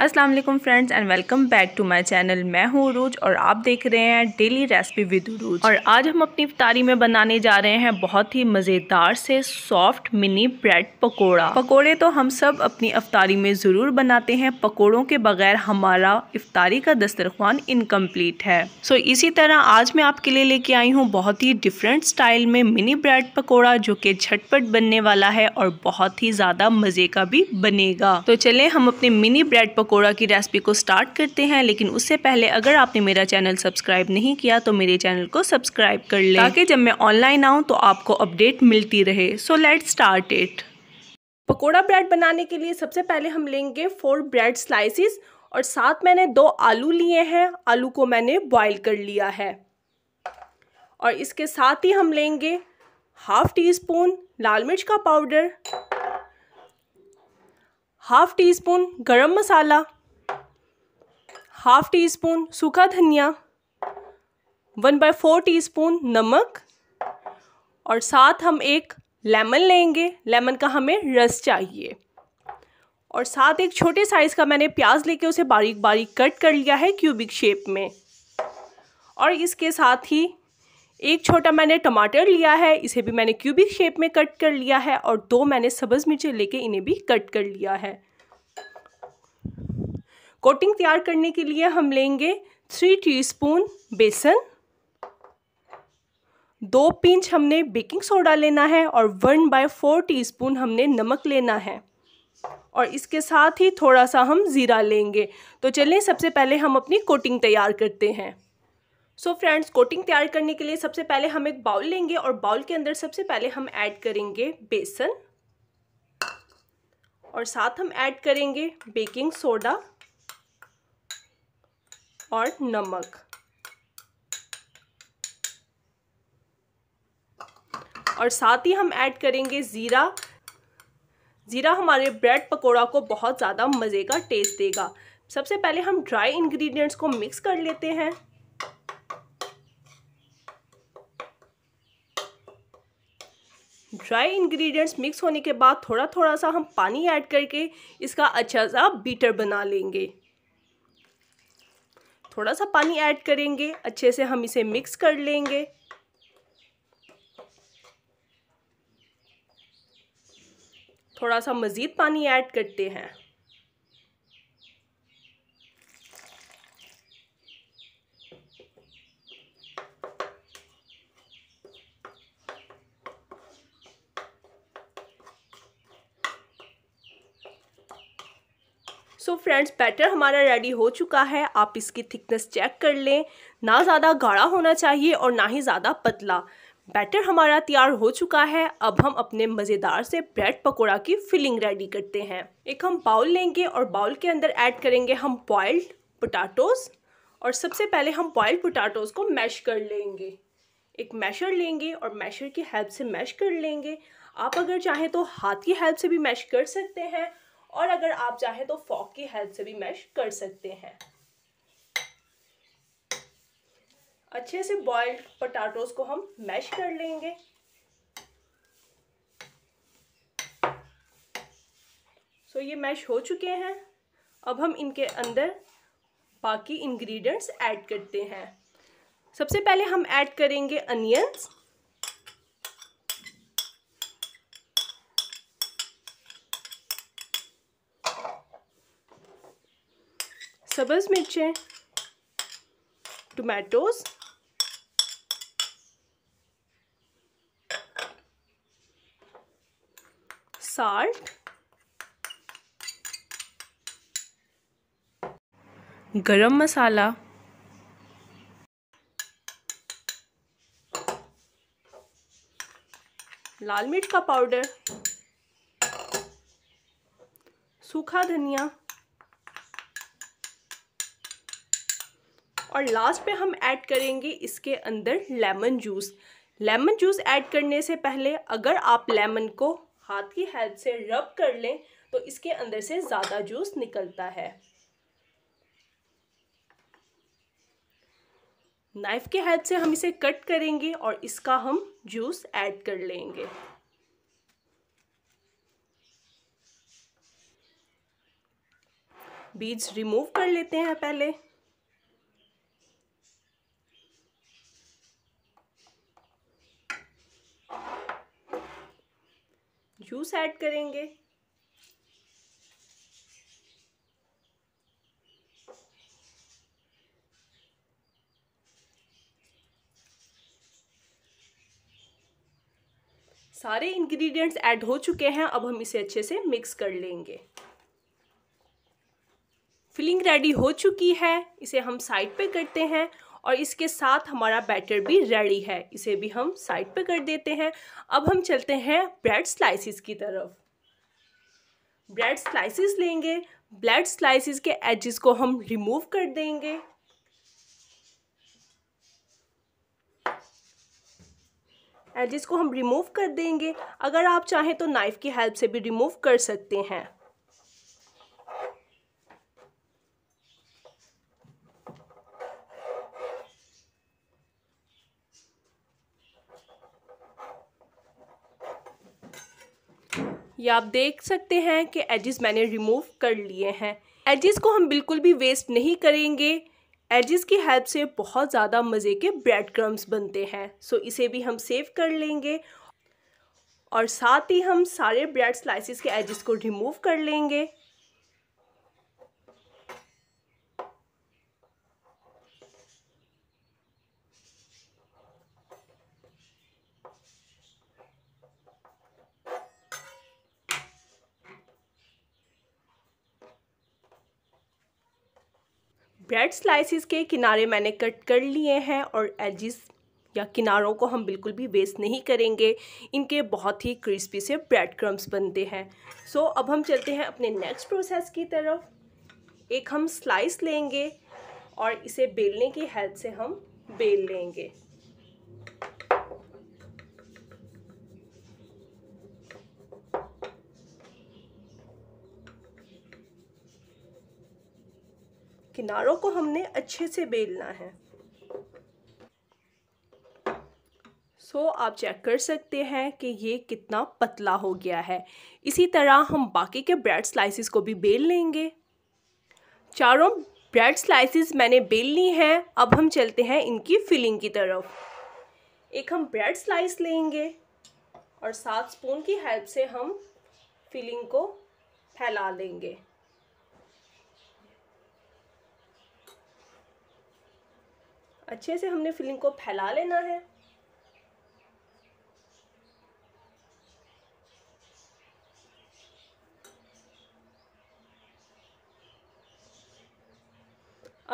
अस्सलाम वालेकुम friends and welcome back to my channel मैं हूँ उरूज और आप देख रहे हैं डेली रेसिपी विद उरूज और आज हम अपनी इफ्तारी में बनाने जा रहे हैं बहुत ही मज़ेदार से सॉफ्ट मिनी ब्रेड पकोड़ा पकोड़े तो हम सब अपनी अफ्तारी में ज़रूर बनाते हैं पकोड़ों के बगैर हमारा इफ्तारी का दस्तरखान इनकम्प्लीट है सो so, इसी तरह आज मैं आपके लिए लेके आई हूँ बहुत ही डिफरेंट स्टाइल में मिनी ब्रेड पकौड़ा जो कि झटपट बनने वाला है और बहुत ही ज़्यादा मज़े का भी बनेगा तो चले हम अपने मिनी ब्रेड पकोड़ा की रेसिपी को स्टार्ट करते हैं लेकिन उससे पहले अगर आपने मेरा चैनल सब्सक्राइब नहीं किया तो मेरे चैनल को सब्सक्राइब कर लें ताकि जब मैं ऑनलाइन आऊँ तो आपको अपडेट मिलती रहे so let start it pakora bread बनाने के लिए सबसे पहले हम लेंगे फोर ब्रेड स्लाइसिस और साथ मैंने दो आलू लिए हैं आलू को मैंने बॉयल कर लिया है और इसके साथ ही हम लेंगे हाफ़ टी स्पून लाल मिर्च का पाउडर हाफ टी स्पून गरम मसाला हाफ टी स्पून सूखा धनिया one by four teaspoon नमक और साथ हम एक लेमन लेंगे लेमन का हमें रस चाहिए और साथ एक छोटे साइज़ का मैंने प्याज लेके उसे बारीक बारीक कट कर लिया है क्यूबिक शेप में और इसके साथ ही एक छोटा मैंने टमाटर लिया है इसे भी मैंने क्यूबिक शेप में कट कर लिया है और दो मैंने सब्ज़ मिर्चें लेके इन्हें भी कट कर लिया है कोटिंग तैयार करने के लिए हम लेंगे थ्री टीस्पून बेसन दो पिंच हमने बेकिंग सोडा लेना है और वन बाय फोर टी हमने नमक लेना है और इसके साथ ही थोड़ा सा हम ज़ीरा लेंगे तो चलिए सबसे पहले हम अपनी कोटिंग तैयार करते हैं सो फ्रेंड्स कोटिंग तैयार करने के लिए सबसे पहले हम एक बाउल लेंगे और बाउल के अंदर सबसे पहले हम ऐड करेंगे बेसन और साथ हम ऐड करेंगे बेकिंग सोडा और नमक और साथ ही हम ऐड करेंगे ज़ीरा ज़ीरा हमारे ब्रेड पकौड़ा को बहुत ज़्यादा मज़े का टेस्ट देगा सबसे पहले हम ड्राई इंग्रेडिएंट्स को मिक्स कर लेते हैं ड्राई इंग्रेडिएंट्स मिक्स होने के बाद थोड़ा थोड़ा सा हम पानी ऐड करके इसका अच्छा सा बीटर बना लेंगे थोड़ा सा पानी ऐड करेंगे अच्छे से हम इसे मिक्स कर लेंगे थोड़ा सा मज़ीद पानी ऐड करते हैं सो फ्रेंड्स बैटर हमारा रेडी हो चुका है आप इसकी थिकनेस चेक कर लें ना ज़्यादा गाढ़ा होना चाहिए और ना ही ज़्यादा पतला बैटर हमारा तैयार हो चुका है अब हम अपने मज़ेदार से ब्रेड पकोड़ा की फिलिंग रेडी करते हैं एक हम बाउल लेंगे और बाउल के अंदर ऐड करेंगे हम बॉयल्ड पोटाटोज़ और सबसे पहले हम बॉयल्ड पोटाटोज़ को मैश कर लेंगे एक मैशर लेंगे और मैशर की हेल्प से मैश कर लेंगे आप अगर चाहें तो हाथ की हेल्प से भी मैश कर सकते हैं और अगर आप चाहें तो फॉक की हेल्प से भी मैश कर सकते हैं अच्छे से बॉइल्ड पटाटोज को हम मैश कर लेंगे सो so, ये मैश हो चुके हैं अब हम इनके अंदर बाकी इंग्रेडिएंट्स ऐड करते हैं सबसे पहले हम ऐड करेंगे अनियंस सब्ज़ मिर्चें टमाटोज़ साल्ट गरम मसाला लाल मिर्च का पाउडर सूखा धनिया और लास्ट में हम ऐड करेंगे इसके अंदर lemon juice lemon juice add करने से पहले अगर आप लेमन को हाथ की हेल्प से रब कर लें तो इसके अंदर से ज़्यादा जूस निकलता है नाइफ़ के हेल्प से हम इसे कट करेंगे और इसका हम जूस ऐड कर लेंगे बीज रिमूव कर लेते हैं पहले जूस ऐड करेंगे सारे इंग्रेडिएंट्स ऐड हो चुके हैं अब हम इसे अच्छे से मिक्स कर लेंगे फिलिंग रेडी हो चुकी है इसे हम साइड पे करते हैं और इसके साथ हमारा बैटर भी रेडी है इसे भी हम साइड पे कर देते हैं अब हम चलते हैं ब्रेड स्लाइसिस की तरफ ब्रेड स्लाइसिस लेंगे ब्रेड स्लाइसिस के एजेस को हम रिमूव कर देंगे एजेस को हम रिमूव कर देंगे अगर आप चाहें तो नाइफ़ की हेल्प से भी रिमूव कर सकते हैं ये आप देख सकते हैं कि एजिस मैंने रिमूव कर लिए हैं एजिस को हम बिल्कुल भी वेस्ट नहीं करेंगे एजिस की हेल्प से बहुत ज़्यादा मज़े के ब्रेड क्रम्स बनते हैं सो इसे भी हम सेव कर लेंगे और साथ ही हम सारे ब्रेड स्लाइसिस के एजिस को रिमूव कर लेंगे ब्रेड स्लाइसिस के किनारे मैंने कट कर लिए हैं और एजिस या किनारों को हम बिल्कुल भी वेस्ट नहीं करेंगे इनके बहुत ही क्रिस्पी से ब्रेड क्रम्स बनते हैं सो so, अब हम चलते हैं अपने नेक्स्ट प्रोसेस की तरफ एक हम स्लाइस लेंगे और इसे बेलने की हेल्प से हम बेल लेंगे किनारों को हमने अच्छे से बेलना है सो so, आप चेक कर सकते हैं कि ये कितना पतला हो गया है इसी तरह हम बाकी के ब्रेड स्लाइसिस को भी बेल लेंगे चारों ब्रेड स्लाइसिस मैंने बेल ली हैं अब हम चलते हैं इनकी फिलिंग की तरफ एक हम ब्रेड स्लाइस लेंगे और सात स्पून की हेल्प से हम फिलिंग को फैला लेंगे अच्छे से हमने फिलिंग को फैला लेना है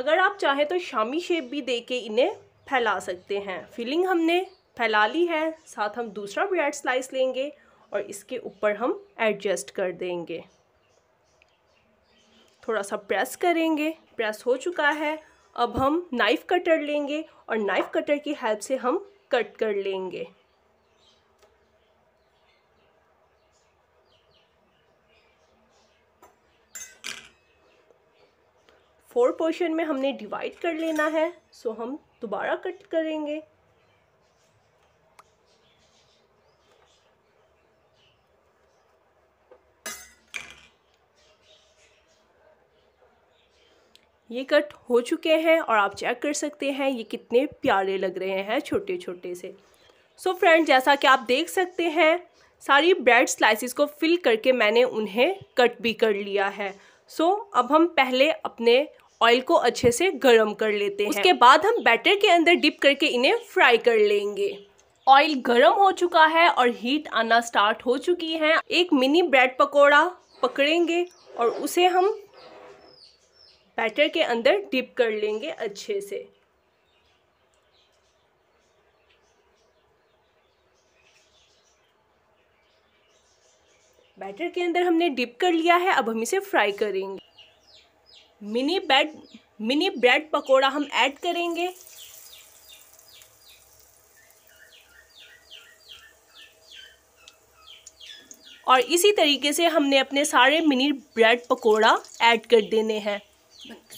अगर आप चाहें तो शामी शेप भी दे के इन्हें फैला सकते हैं फिलिंग हमने फैला ली है साथ हम दूसरा ब्रेड स्लाइस लेंगे और इसके ऊपर हम एडजस्ट कर देंगे थोड़ा सा प्रेस करेंगे प्रेस हो चुका है अब हम नाइफ़ कटर लेंगे और नाइफ़ कटर की हेल्प से हम कट कर लेंगे फोर पोर्शन में हमने डिवाइड कर लेना है सो हम दोबारा कट करेंगे ये कट हो चुके हैं और आप चेक कर सकते हैं ये कितने प्यारे लग रहे हैं छोटे छोटे से सो so फ्रेंड जैसा कि आप देख सकते हैं सारी ब्रेड स्लाइसिस को फिल करके मैंने उन्हें कट भी कर लिया है सो so, अब हम पहले अपने ऑयल को अच्छे से गर्म कर लेते हैं उसके बाद हम बैटर के अंदर डिप करके इन्हें फ्राई कर लेंगे ऑयल गर्म हो चुका है और हीट आना स्टार्ट हो चुकी है एक मिनी ब्रेड पकौड़ा पकड़ेंगे और उसे हम बैटर के अंदर डिप कर लेंगे अच्छे से बैटर के अंदर हमने डिप कर लिया है अब हम इसे फ्राई करेंगे mini bread mini bread pakora हम ऐड करेंगे और इसी तरीके से हमने अपने सारे मिनी ब्रेड पकोड़ा ऐड कर देने हैं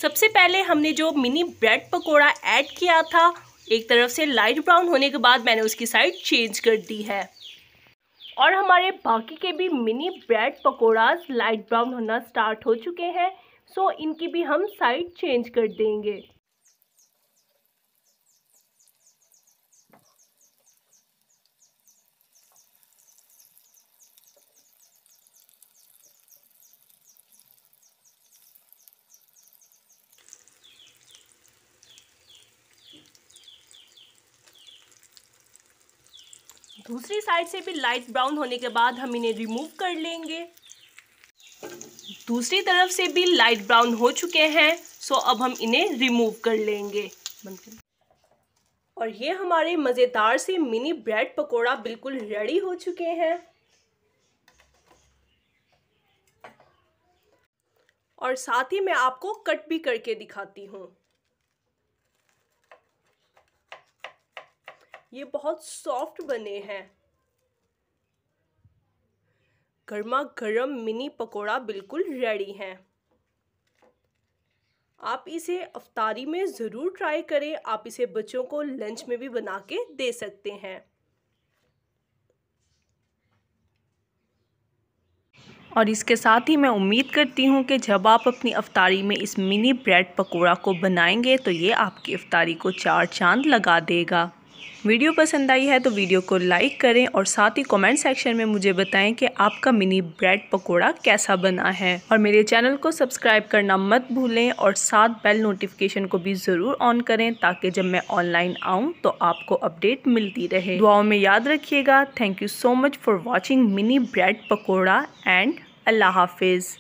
सबसे पहले हमने जो मिनी ब्रेड पकोड़ा ऐड किया था एक तरफ से लाइट ब्राउन होने के बाद मैंने उसकी साइड चेंज कर दी है और हमारे बाकी के भी mini bread pakoras light brown होना स्टार्ट हो चुके हैं सो इनकी भी हम साइड चेंज कर देंगे दूसरी साइड से भी लाइट ब्राउन होने के बाद हम इन्हें रिमूव कर लेंगे दूसरी तरफ से भी लाइट ब्राउन हो चुके हैं सो अब हम इन्हें रिमूव कर लेंगे और ये हमारे मज़ेदार से मिनी ब्रेड पकोड़ा बिल्कुल रेडी हो चुके हैं और साथ ही मैं आपको कट भी करके दिखाती हूँ ये बहुत सॉफ्ट बने हैं गर्मा गर्म मिनी पकोड़ा बिल्कुल रेडी हैं आप इसे अफ्तारी में ज़रूर ट्राई करें आप इसे बच्चों को लंच में भी बना के दे सकते हैं और इसके साथ ही मैं उम्मीद करती हूँ कि जब आप अपनी अफ्तारी में इस मिनी ब्रेड पकोड़ा को बनाएंगे तो ये आपकी अफ्तारी को चार चांद लगा देगा वीडियो पसंद आई है तो वीडियो को लाइक करें और साथ ही कमेंट सेक्शन में मुझे बताएं कि आपका मिनी ब्रेड पकोड़ा कैसा बना है और मेरे चैनल को सब्सक्राइब करना मत भूलें और साथ बेल नोटिफिकेशन को भी ज़रूर ऑन करें ताकि जब मैं ऑनलाइन आऊँ तो आपको अपडेट मिलती रहे दुआओं में याद रखिएगा thank you so much for watching mini bread pakora and अल्लाह हाफिज़